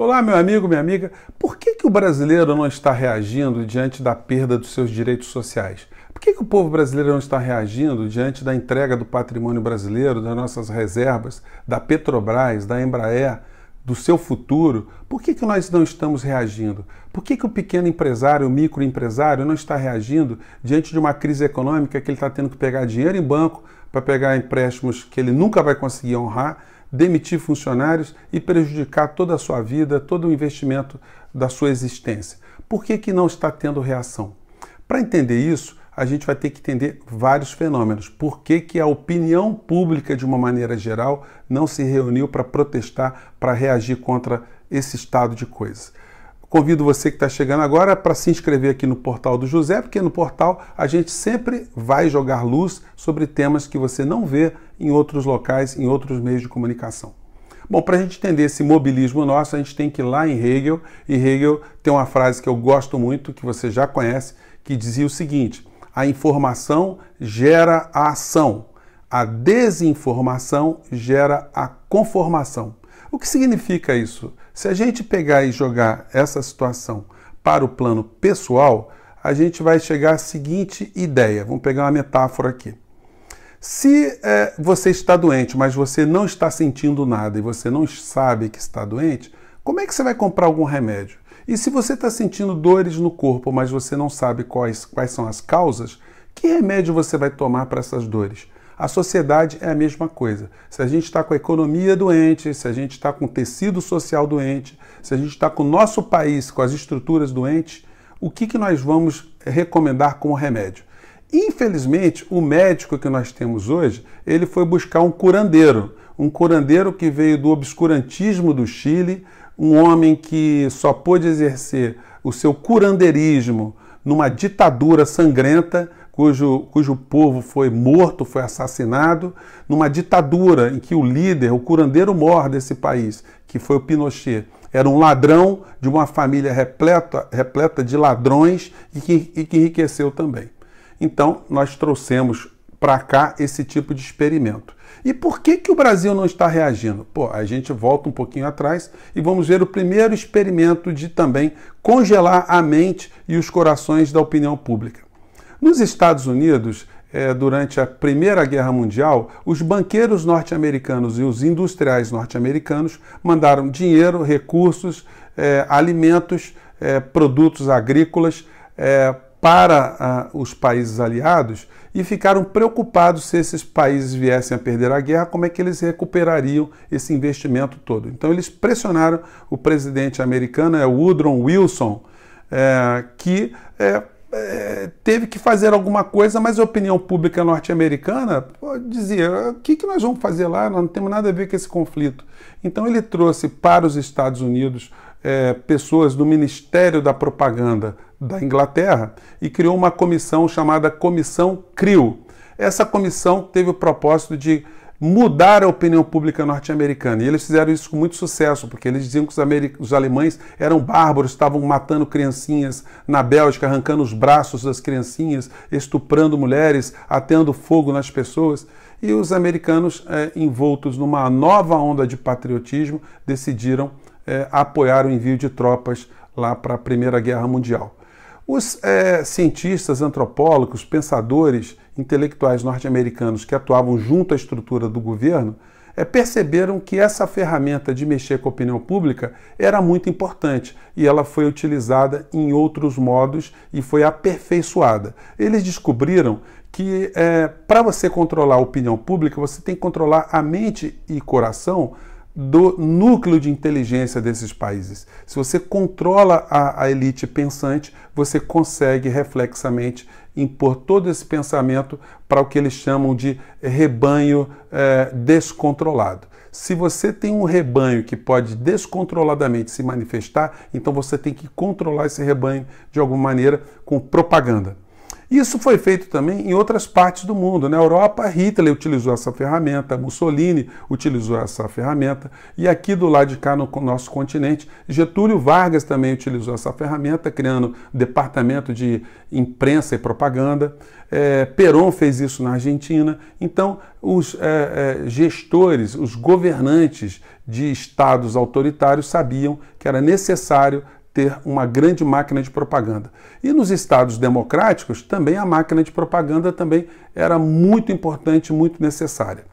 Olá, meu amigo, minha amiga. Por que, que o brasileiro não está reagindo diante da perda dos seus direitos sociais? Por que, que o povo brasileiro não está reagindo diante da entrega do patrimônio brasileiro, das nossas reservas, da Petrobras, da Embraer, do seu futuro? Por que, que nós não estamos reagindo? Por que, que o pequeno empresário, o microempresário, não está reagindo diante de uma crise econômica que ele está tendo que pegar dinheiro em banco para pegar empréstimos que ele nunca vai conseguir honrar? demitir funcionários e prejudicar toda a sua vida, todo o investimento da sua existência. Por que, que não está tendo reação? Para entender isso, a gente vai ter que entender vários fenômenos. Por que, que a opinião pública, de uma maneira geral, não se reuniu para protestar, para reagir contra esse estado de coisas? Convido você que está chegando agora para se inscrever aqui no portal do José, porque no portal a gente sempre vai jogar luz sobre temas que você não vê em outros locais, em outros meios de comunicação. Bom, para a gente entender esse mobilismo nosso, a gente tem que ir lá em Hegel, e Hegel tem uma frase que eu gosto muito, que você já conhece, que dizia o seguinte: a informação gera a ação, a desinformação gera a conformação. O que significa isso? Se a gente pegar e jogar essa situação para o plano pessoal, a gente vai chegar à seguinte ideia. Vamos pegar uma metáfora aqui. Se é, você está doente, mas você não está sentindo nada e você não sabe que está doente, como é que você vai comprar algum remédio? E se você está sentindo dores no corpo, mas você não sabe quais, quais são as causas, que remédio você vai tomar para essas dores? A sociedade é a mesma coisa. Se a gente está com a economia doente, se a gente está com o tecido social doente, se a gente está com o nosso país, com as estruturas doentes, o que, que nós vamos recomendar como remédio? Infelizmente, o médico que nós temos hoje, ele foi buscar um curandeiro, um curandeiro que veio do obscurantismo do Chile, um homem que só pôde exercer o seu curandeirismo numa ditadura sangrenta, cujo, cujo povo foi morto, foi assassinado, numa ditadura em que o líder, o curandeiro mor desse país, que foi o Pinochet, era um ladrão de uma família repleta, repleta de ladrões e que, e que enriqueceu também. Então, nós trouxemos para cá esse tipo de experimento. E por que, que o Brasil não está reagindo? Pô, a gente volta um pouquinho atrás e vamos ver o primeiro experimento de também congelar a mente e os corações da opinião pública. Nos Estados Unidos, é, durante a Primeira Guerra Mundial, os banqueiros norte-americanos e os industriais norte-americanos mandaram dinheiro, recursos, é, alimentos, é, produtos agrícolas é, para ah, os países aliados e ficaram preocupados se esses países viessem a perder a guerra, como é que eles recuperariam esse investimento todo. Então eles pressionaram o presidente americano, é Woodrow Wilson, é, que é, é, teve que fazer alguma coisa, mas a opinião pública norte-americana dizia: ah, o que, que nós vamos fazer lá? Nós não temos nada a ver com esse conflito. Então ele trouxe para os Estados Unidos é, pessoas do Ministério da Propaganda da Inglaterra e criou uma comissão chamada Comissão CRIO. Essa comissão teve o propósito de mudar a opinião pública norte-americana. E eles fizeram isso com muito sucesso, porque eles diziam que os, os, alemães eram bárbaros, estavam matando criancinhas na Bélgica, arrancando os braços das criancinhas, estuprando mulheres, atendo fogo nas pessoas. E os americanos, é, envoltos numa nova onda de patriotismo, decidiram é, apoiar o envio de tropas lá para a Primeira Guerra Mundial. Os é, cientistas, antropólogos, pensadores intelectuais norte-americanos que atuavam junto à estrutura do governo é, perceberam que essa ferramenta de mexer com a opinião pública era muito importante e ela foi utilizada em outros modos e foi aperfeiçoada. Eles descobriram que é, para você controlar a opinião pública, você tem que controlar a mente e coração do núcleo de inteligência desses países. Se você controla a, a elite pensante, você consegue reflexamente impor todo esse pensamento para o que eles chamam de rebanho é, descontrolado. Se você tem um rebanho que pode descontroladamente se manifestar, então você tem que controlar esse rebanho de alguma maneira com propaganda. Isso foi feito também em outras partes do mundo. Na Europa, Hitler utilizou essa ferramenta, Mussolini utilizou essa ferramenta, e aqui do lado de cá, no nosso continente, Getúlio Vargas também utilizou essa ferramenta, criando departamento de imprensa e propaganda. É, Perón fez isso na Argentina. Então, os é, é, gestores, os governantes de estados autoritários sabiam que era necessário ter uma grande máquina de propaganda. E nos estados democráticos, também a máquina de propaganda também era muito importante, muito necessária.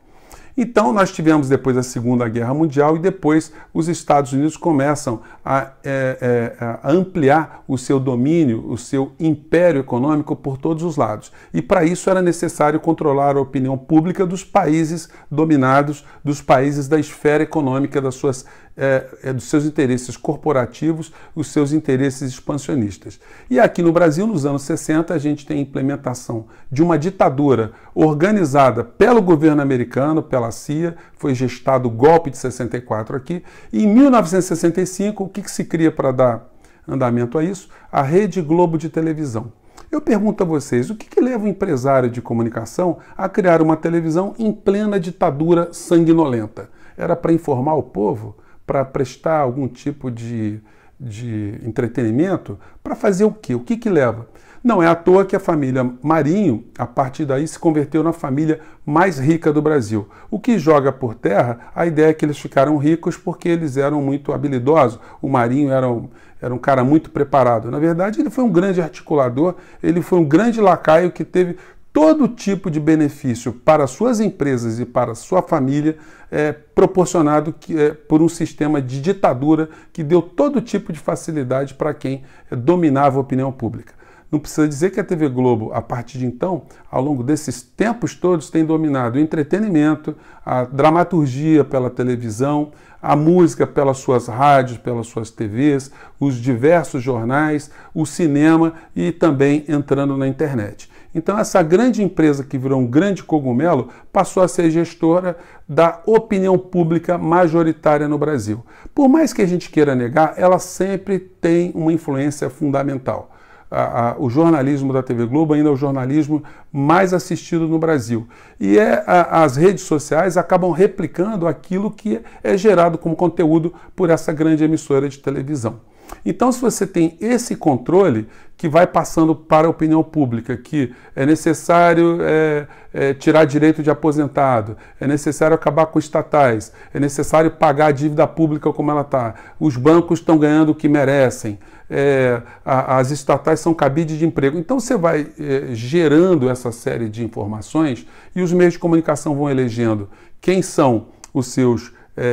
Então, nós tivemos depois a Segunda Guerra Mundial e depois os Estados Unidos começam a, é, é, a ampliar o seu domínio, o seu império econômico por todos os lados. E para isso era necessário controlar a opinião pública dos países dominados, dos países da esfera econômica das suas é, é, dos seus interesses corporativos e os seus interesses expansionistas. E aqui no Brasil, nos anos 60, a gente tem a implementação de uma ditadura organizada pelo governo americano, pela CIA, foi gestado o golpe de 64 aqui, e em 1965, o que, que se cria para dar andamento a isso? A Rede Globo de televisão. Eu pergunto a vocês, o que, que, leva um empresário de comunicação a criar uma televisão em plena ditadura sanguinolenta? Era para informar o povo? para prestar algum tipo de, de entretenimento, para fazer o quê? O que, que leva? Não é à toa que a família Marinho, a partir daí, se converteu na família mais rica do Brasil. O que joga por terra a ideia é que eles ficaram ricos porque eles eram muito habilidosos. O Marinho era um, era um cara muito preparado. Na verdade, ele foi um grande articulador, ele foi um grande lacaio que teve todo tipo de benefício para suas empresas e para sua família é proporcionado que, é, por um sistema de ditadura que deu todo tipo de facilidade para quem é, dominava a opinião pública. Não precisa dizer que a TV Globo, a partir de então, ao longo desses tempos todos, tem dominado o entretenimento, a dramaturgia pela televisão, a música pelas suas rádios, pelas suas TVs, os diversos jornais, o cinema e também entrando na internet. Então, essa grande empresa que virou um grande cogumelo passou a ser gestora da opinião pública majoritária no Brasil. Por mais que a gente queira negar, ela sempre tem uma influência fundamental a, a, o jornalismo da TV Globo ainda é o jornalismo mais assistido no Brasil. E é, a, as redes sociais acabam replicando aquilo que é gerado como conteúdo por essa grande emissora de televisão. Então, se você tem esse controle que vai passando para a opinião pública, que é necessário é, é, tirar direito de aposentado, é necessário acabar com estatais, é necessário pagar a dívida pública como ela está, os bancos estão ganhando o que merecem, é, a, as estatais são cabide de emprego. Então, você vai é, gerando essa série de informações e os meios de comunicação vão elegendo quem são os seus é,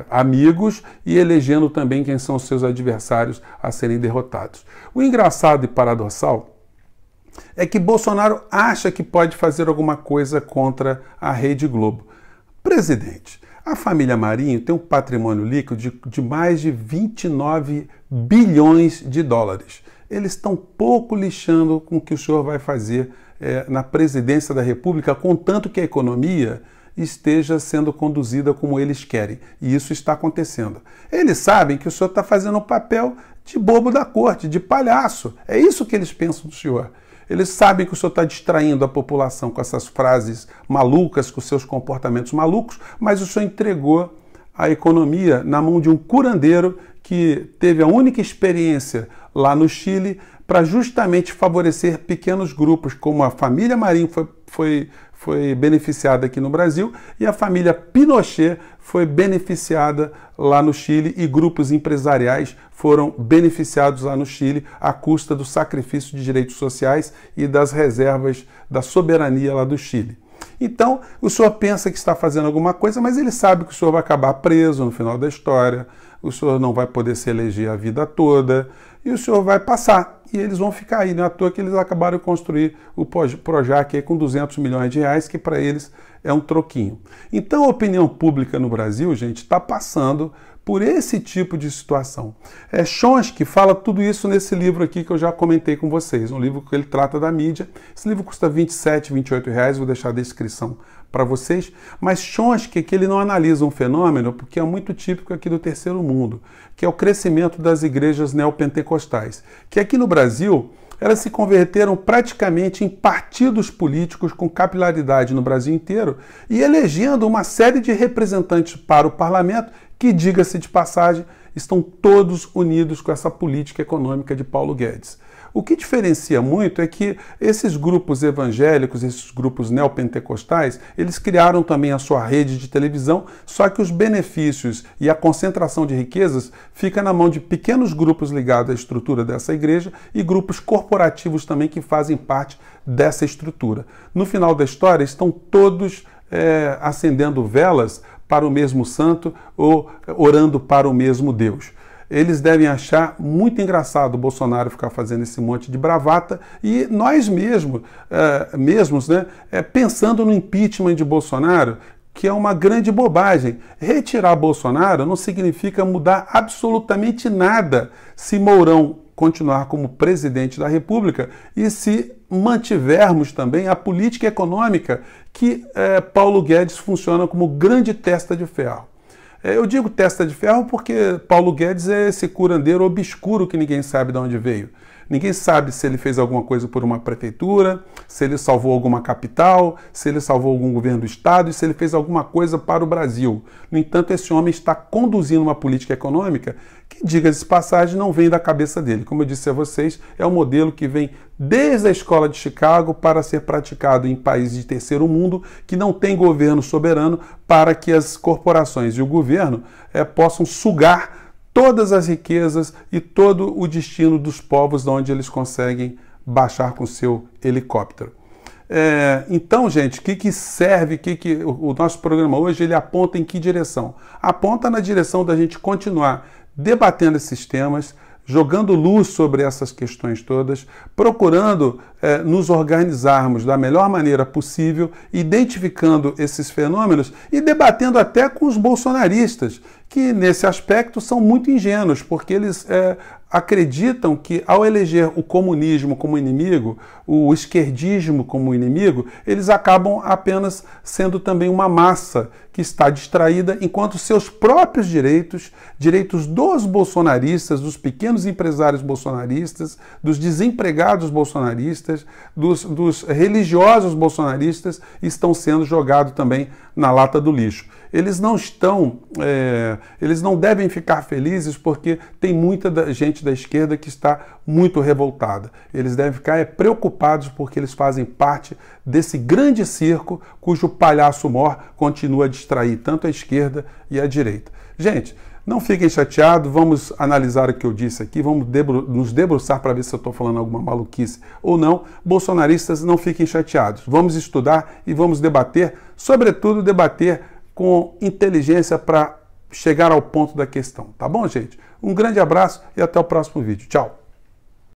é, amigos e elegendo também quem são os seus adversários a serem derrotados. O engraçado e paradoxal é que Bolsonaro acha que pode fazer alguma coisa contra a Rede Globo. Presidente, a família Marinho tem um patrimônio líquido de, de mais de 29 bilhões de dólares. Eles estão pouco lixando com o que o senhor vai fazer é, na presidência da República, contanto que a economia esteja sendo conduzida como eles querem. E isso está acontecendo. Eles sabem que o senhor está fazendo um papel de bobo da corte, de palhaço. É isso que eles pensam do senhor. Eles sabem que o senhor está distraindo a população com essas frases malucas, com seus comportamentos malucos, mas o senhor entregou a economia na mão de um curandeiro que teve a única experiência lá no Chile para justamente favorecer pequenos grupos, como a família Marinho foi, foi foi beneficiada aqui no Brasil e a família Pinochet foi beneficiada lá no Chile e grupos empresariais foram beneficiados lá no Chile à custa do sacrifício de direitos sociais e das reservas da soberania lá do Chile. Então, o senhor pensa que está fazendo alguma coisa, mas ele sabe que o senhor vai acabar preso no final da história, o senhor não vai poder se eleger a vida toda, e o senhor vai passar. E eles vão ficar aí, não é à toa que eles acabaram de construir o Projac aí com 200 milhões de reais, que para eles é um troquinho. Então a opinião pública no Brasil, gente, está passando por esse tipo de situação. É que fala tudo isso nesse livro aqui que eu já comentei com vocês, um livro que ele trata da mídia. Esse livro custa 27, 28 reais, vou deixar a descrição para vocês, mas Chomsky que ele não analisa um fenômeno porque é muito típico aqui do terceiro mundo, que é o crescimento das igrejas neopentecostais, que aqui no Brasil elas se converteram praticamente em partidos políticos com capilaridade no Brasil inteiro e elegendo uma série de representantes para o parlamento que, diga-se de passagem, estão todos unidos com essa política econômica de Paulo Guedes. O que diferencia muito é que esses grupos evangélicos, esses grupos neopentecostais, eles criaram também a sua rede de televisão, só que os benefícios e a concentração de riquezas fica na mão de pequenos grupos ligados à estrutura dessa igreja e grupos corporativos também que fazem parte dessa estrutura. No final da história, estão todos é, acendendo velas para o mesmo santo ou orando para o mesmo Deus eles devem achar muito engraçado o Bolsonaro ficar fazendo esse monte de bravata e nós mesmo, é, mesmos, né, é, pensando no impeachment de Bolsonaro, que é uma grande bobagem. Retirar Bolsonaro não significa mudar absolutamente nada se Mourão continuar como presidente da República e se mantivermos também a política econômica que é, Paulo Guedes funciona como grande testa de ferro. É, eu digo testa de ferro porque Paulo Guedes é esse curandeiro obscuro que ninguém sabe de onde veio. Ninguém sabe se ele fez alguma coisa por uma prefeitura, se ele salvou alguma capital, se ele salvou algum governo do estado e se ele fez alguma coisa para o Brasil. No entanto, esse homem está conduzindo uma política econômica que, diga-se passagem, não vem da cabeça dele. Como eu disse a vocês, é um modelo que vem desde a escola de Chicago para ser praticado em países de terceiro mundo que não tem governo soberano para que as corporações e o governo é, possam sugar todas as riquezas e todo o destino dos povos de onde eles conseguem baixar com seu helicóptero. É, então, gente, o que, que serve, que que, o, o nosso programa hoje, ele aponta em que direção? Aponta na direção da gente continuar debatendo esses temas, jogando luz sobre essas questões todas, procurando eh, nos organizarmos da melhor maneira possível, identificando esses fenômenos e debatendo até com os bolsonaristas, que nesse aspecto são muito ingênuos, porque eles eh, acreditam que ao eleger o comunismo como inimigo, o esquerdismo como inimigo, eles acabam apenas sendo também uma massa que está distraída, enquanto seus próprios direitos, direitos dos bolsonaristas, dos pequenos empresários bolsonaristas, dos desempregados bolsonaristas, dos, dos religiosos bolsonaristas, estão sendo jogados também na lata do lixo. Eles não estão, é, eles não devem ficar felizes porque tem muita da, gente da esquerda que está muito revoltada. Eles devem ficar é, preocupados porque eles fazem parte desse grande circo cujo palhaço mor continua de distrair tanto a esquerda e a direita. Gente, não fiquem chateados, vamos analisar o que eu disse aqui, vamos debru nos debruçar para ver se eu estou falando alguma maluquice ou não. Bolsonaristas, não fiquem chateados. Vamos estudar e vamos debater, sobretudo debater com inteligência para chegar ao ponto da questão. Tá bom, gente? Um grande abraço e até o próximo vídeo. Tchau!